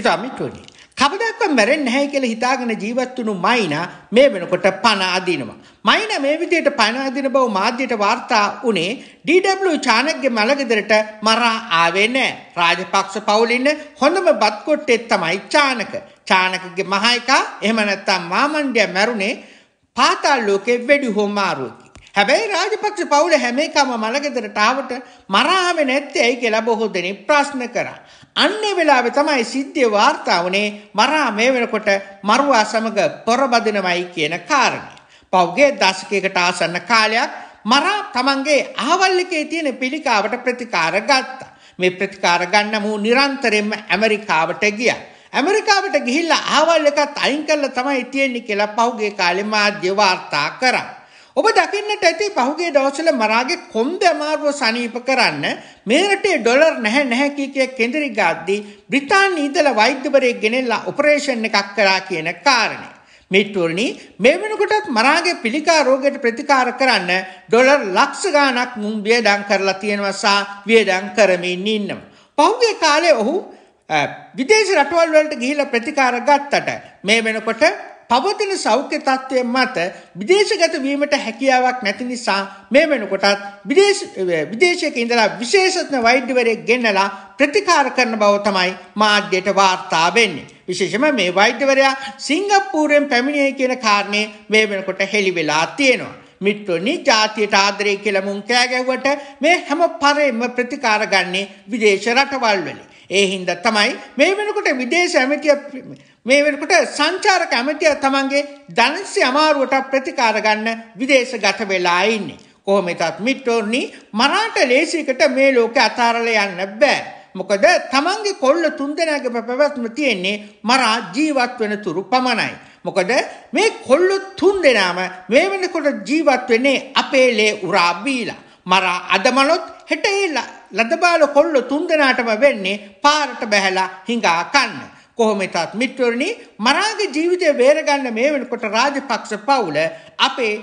හිතා මිතුනි. කවදාවත් මැරෙන්නේ නැහැ කියලා හිතාගෙන ජීවත් වුණු මයිනා මේ වෙනකොට පණ අදිනවා. මයිනා මේ විදිහට පණ අදින බව මාධ්‍යට වාර්තා වුණේ DW චානක්ගේ මලගෙදරට මරා ආවේ නැහැ. රාජපක්ෂ පවුලින් හොඳම බත් කොට්ටේ තමයි චානක. චානකගේ මහයිකා එහෙම නැත්නම් මාමණ්ඩිය මැරුණේ පාතාල ලෝකේ වෙඩි හොමාරුවකි. හැබැයි රාජපක්ෂ පවුල හැම එකම මළගෙදරට ආවට මරාවේ නැත්තේ ඇයි කියලා බොහෝ දෙනෙක් ප්‍රශ්න කරා. අන්නේ වෙලාවේ තමයි සිද්ධිය වාර්තා වුණේ මරා මේ වෙනකොට මරුවා සමග පොරබදිනමයි කියන කාරණය. පව්ගේ දශකයකට ආසන්න කාලයක් මරා තමන්ගේ අහවල් එකේ තියෙන පිළිකාවට ප්‍රතිකාර ගත්තා. මේ ප්‍රතිකාර ගන්න මූ නිරන්තරයෙන්ම ඇමරිකාවට ගියා. ඇමරිකාවට ගිහිල්ලා අහවල් එකත් අයින් කරලා තමයි තියෙන්නේ කියලා පහුගිය කාලේ මාධ්‍ය වාර්තා කරා. ඔබ දකින්නට ඇති පහුගේ දවසල මරාගේ කොම්ද අමාරුව සනීප කරන්න මේ රටේ ඩොලර් නැහැ නැහැ කී කිය කෙඳිරි ගද්දී බ්‍රිතාන්‍ය ඉඳලා වෛද්‍යවරයෙක් ගෙනෙලා ඔපරේෂන් එකක් කරා කියන කාරණේ. මිත්‍රෝනි මේ වෙනකොටත් මරාගේ පිළිකා රෝගයට ප්‍රතිකාර කරන්න ඩොලර් ලක්ෂ ගාණක් මුන් වියදම් කරලා තියෙනවා සහ වියදම් කරමින් ඉන්නවා. පහුගිය කාලේ ඔහු විදේශ රටවල් වලට ගිහිලා ප්‍රතිකාර ගත්තට මේ වෙනකොට පවතින සෞඛ්‍ය තත්ත්වය මත විදේශගත වීමට හැකියාවක් නැති නිසා මේ වෙනකොටත් විදේශ විදේශයක ඉඳලා විශේෂඥ වෛද්‍යවරයෙක් ගෙන්නලා ප්‍රතිකාර කරන බව තමයි මාධ්‍යයට වාර්තා වෙන්නේ. විශේෂම මේ වෛද්‍යවරයා සිංගප්පූරයෙන් පැමිණියේ කියන කාරණේ මේ වෙනකොට හෙළි වෙලා තියෙනවා. මිත්‍රනි ජාතියට ආදරය කියලා මුන් කෑ ගැව්වට මේ හැම පරෙම ප්‍රතිකාර ගන්නේ විදේශ රටවල් වලින්. ඒ හින්දා තමයි මේ වෙනකොට විදේශ ඇමතිය මේ වෙනකොට සංචාරක ඇමතිය තමන්ගේ ධනස්සේ අමාරුවට ප්‍රතිකාර ගන්න විදේශගත වෙලා ඉන්නේ. කොහොමදත් මිත්‍රෝනි මරාට ලේසිකට මේ ලෝකේ අතාරලා යන්න බෑ. මොකද තමන්ගේ කොල්ල තුන්දෙනාගේ පැවැත්ම තියෙන්නේ මරා ජීවත් වෙන තුරු පමණයි. මොකද මේ කොල්ල තුන්දෙනාම මේ වෙනකොට ජීවත් වෙන්නේ අපේ ලේ උරා බීලා. මරා අදමනොත් හෙට ලදබාල කොල්ල තුන්දෙනාටම වෙන්නේ පාරට බැහැලා හිඟා කන්න. කොහොම එකත් මිත්‍රවරණි මරාගේ ජීවිතය බේරගන්න මේ වෙනකොට රාජපක්ෂ පවුල අපේ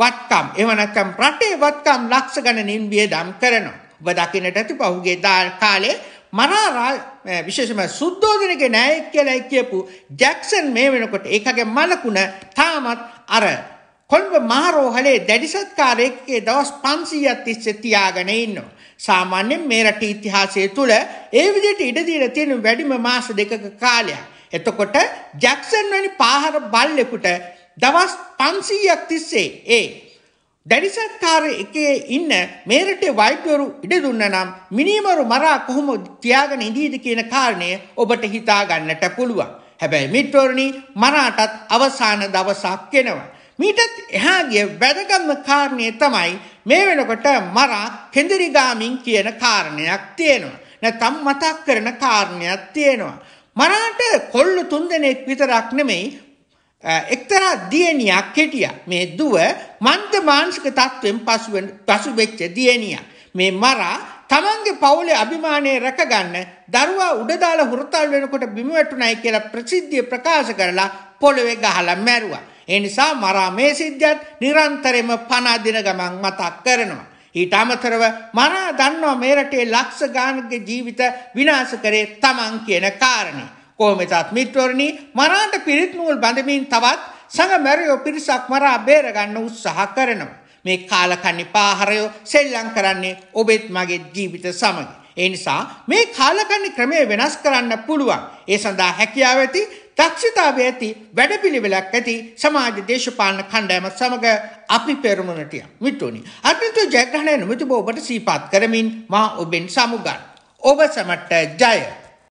වත්කම් එහෙම නැත්නම් රටේ වත්කම් ලක්ෂ ගණනින් වියදම් කරනවා. ඔබ දකින්නට ඇති පහුගිය කාලේ මරා විශේෂම සුද්ධෝදනගේ නායක කියලා කියපු ජැක්සන් මේ වෙනකොට ඒකගේ මලකුණ තාමත් අර කොළඹ මහරෝහලේ දැඩි සත්කාරයකේ දවස් 500ක් තිස්සේ තියාගෙන ඉන්නවා. සාමාන්‍යයෙන් මේ රටේ ඉතිහාසය තුළ ඒ විදිහට ඉඩ දීලා තියෙන වැඩිම මාස දෙකක කාලයක්. එතකොට ජැක්සන් වැනි පාහර බල්ලෙකුට දවස් 500ක් තිස්සේ ඒ දැඩි සත්කාර එකේ ඉන්න මේ රටේ වෛද්‍යවරු ඉඩ දුන්නා නම් මිනිමරු මරා කොහොමද තියාගෙන ඉඳීද කියන කාරණය ඔබට හිතා ගන්නට පුළුවන්. හැබැයි මිත්‍රෝරණි මරාටත් අවසාන දවසක් එනවා. මීටත් එහා ගිය වැදගත්ම කාරණේ තමයි මේ වෙනකොට මරා කෙඳිරිගාමින් කියන කාරණයක් තියෙනවා. නැත්නම් මතක් කරන කාරණයක් තියෙනවා. මරාට කොල්ල තුන්දෙනෙක් විතරක් නෙමෙයි එක්තරා දියණියක් හිටියා. මේ දුව මන්ද මානසික තත්වෙන් පසු පසු වෙච්ච දියණියක්. මේ මරා තමන්ගේ පවුලේ අභිමානය රැකගන්න දරුවා උඩ දාලා හුරතල් වෙනකොට බිම වැටුණයි කියලා ප්‍රසිද්ධිය ප්‍රකාශ කරලා පොළවේ ගහලා මැරුවා. ඒ නිසා මරා මේ සිද්ධියත් නිරන්තරයෙන්ම පණ අදින ගමන් මතක් කරනවා. ඊට අමතරව මරා දන්නවා මේ රටේ ලක්ෂ ගානකගේ ජීවිත විනාශ කරේ තමන් කියන කාරණේ. කොහොමදත් මිත්‍රවරණි මරාට පිරිත් නූල් බඳමින් තවත් සංගමරයෝ පිරිසක් මරා බේර ගන්න උත්සාහ කරනවා. මේ කාලකන්ණි පාහරය සෙල්ලම් කරන්නේ ඔබෙත් මගේ ජීවිත සමග. ඒ නිසා මේ කාලකන්ණි ක්‍රමය වෙනස් කරන්න පුළුවන්. ඒ සඳහා හැකියාව ඇති දක්ෂතාවය ඇති වැඩපිළිවෙලක් ඇති සමාජ දේශපාලන කණ්ඩායම සමග අපි පෙරමුණට යම් මිතුනි. අත්මිතු ජයග්‍රහණය නොමැති ඔබට සීපාත් කරමින් මා ඔබෙන් සමුගන්. ඔබ සමට ජය.